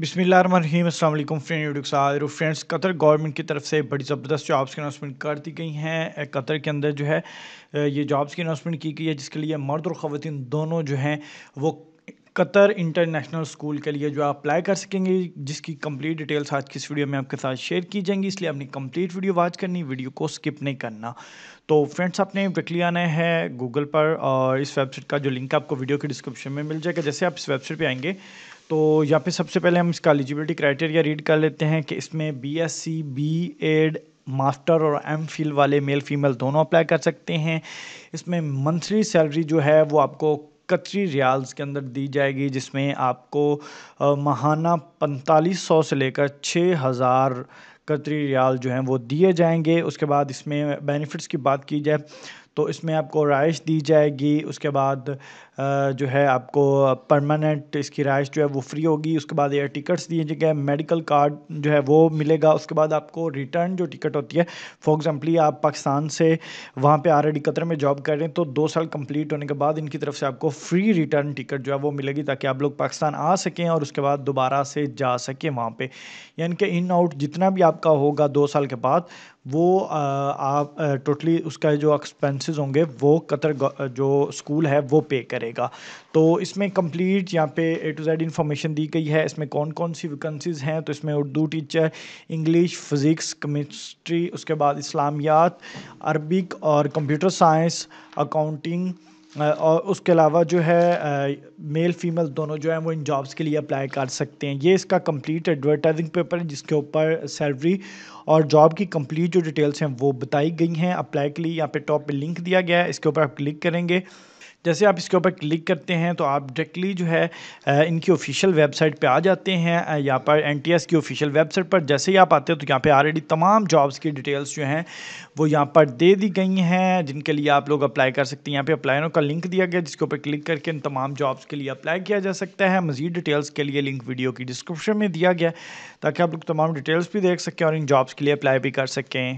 बिसमीम अल्लाम friend YouTube friends Qatar government की तरफ से बड़ी ज़बरदस्त जॉब्स की अनाउंसमेंट कर दी गई हैं कतर के अंदर जो है ये जॉब्स की अनाउंसमेंट की गई है जिसके लिए मर्द और ख़वान दोनों जो हैं वो कतर इंटरनेशनल स्कूल के लिए जो आप अप्लाई कर सकेंगे जिसकी कंप्लीट डिटेल्स आज की इस वीडियो में आपके साथ शेयर की जाएंगी इसलिए आपने कंप्लीट वीडियो वॉच करनी वीडियो को स्किप नहीं करना तो फ्रेंड्स आपने डायरेक्टली आना है गूगल पर और इस वेबसाइट का जो लिंक आपको वीडियो के डिस्क्रिप्शन में मिल जाएगा जैसे आप इस वेबसाइट पर आएंगे तो यहाँ पर सबसे पहले हम इसका एलिजिबिलिटी क्राइटेरिया रीड कर लेते हैं कि इसमें B S C B Ed master और एम फिल वाले मेल फीमेल दोनों अप्लाई कर सकते हैं इसमें मंथली सैलरी जो है वो आपको कतरी रियाल्स के अंदर दी जाएगी जिसमें आपको माहाना पैंतालीस सौ से लेकर छः हज़ार कतरी रियाल जो हैं वो दिए जाएंगे उसके बाद इसमें बेनिफिट्स की बात की जाए तो इसमें आपको रिहाइश दी जाएगी उसके बाद जो है आपको परमानेंट इसकी रहाइश जो है वो फ्री होगी उसके बाद एयर टिकट्स दिए जाएंगे मेडिकल कार्ड जो है वो मिलेगा उसके बाद आपको रिटर्न जो टिकट होती है फॉर एग्जाम्पली आप पाकिस्तान से वहाँ पर आर कतर में जॉब कर रहे हैं तो दो साल कंप्लीट होने के बाद इनकी तरफ से आपको फ्री रिटर्न टिकट जो है वो मिलेगी ताकि आप लोग पाकिस्तान आ सकें और उसके बाद दोबारा से जा सकें वहाँ पर यानी कि इन आउट जितना भी आपका होगा दो साल के बाद वो आप टोटली उसका जो एक्सपेंसिस होंगे वो कतर जो स्कूल है वो पे करें पड़ेगा तो इसमें कंप्लीट यहाँ पे ए टू जेड इन्फॉर्मेशन दी गई है इसमें कौन कौन सी वैकेंसीज़ हैं तो इसमें Urdu teacher English physics chemistry उसके बाद इस्लामियात अरबिक और कंप्यूटर साइंस अकाउंटिंग और उसके अलावा जो है मेल फीमेल दोनों जो हैं वो इन जॉब्स के लिए अप्लाई कर सकते हैं ये इसका कंप्लीट एडवर्टाइजिंग पेपर है जिसके ऊपर सैलरी और जॉब की कंप्लीट जो डिटेल्स हैं वो बताई गई हैं अप्लाई के लिए यहाँ पे टॉप पे लिंक दिया गया है इसके ऊपर आप क्लिक करेंगे जैसे आप इसके ऊपर क्लिक करते हैं तो आप डायरेक्टली जो है इनकी ऑफिशियल वेबसाइट पे आ जाते हैं यहाँ पर एन की ऑफिशियल वेबसाइट पर जैसे ही आप आते हो तो यहाँ पर ऑलरेडी तमाम जॉब्स की डिटेल्स जो हैं वो यहाँ पर दे दी गई हैं जिनके लिए आप लोग अप्लाई कर सकते हैं यहाँ पर अप्लाइनों का लिंक दिया गया जिसके ऊपर क्लिक करके इन तमाम जॉब्स के लिए अप्लाई किया जा सकता है मज़ीद डिटेल्स के लिए लिंक वीडियो की डिस्क्रिप्शन में दिया गया ताकि आप लोग तमाम डिटेल्स भी देख सकें और इन जॉब्स के लिए अप्लाई भी कर सकें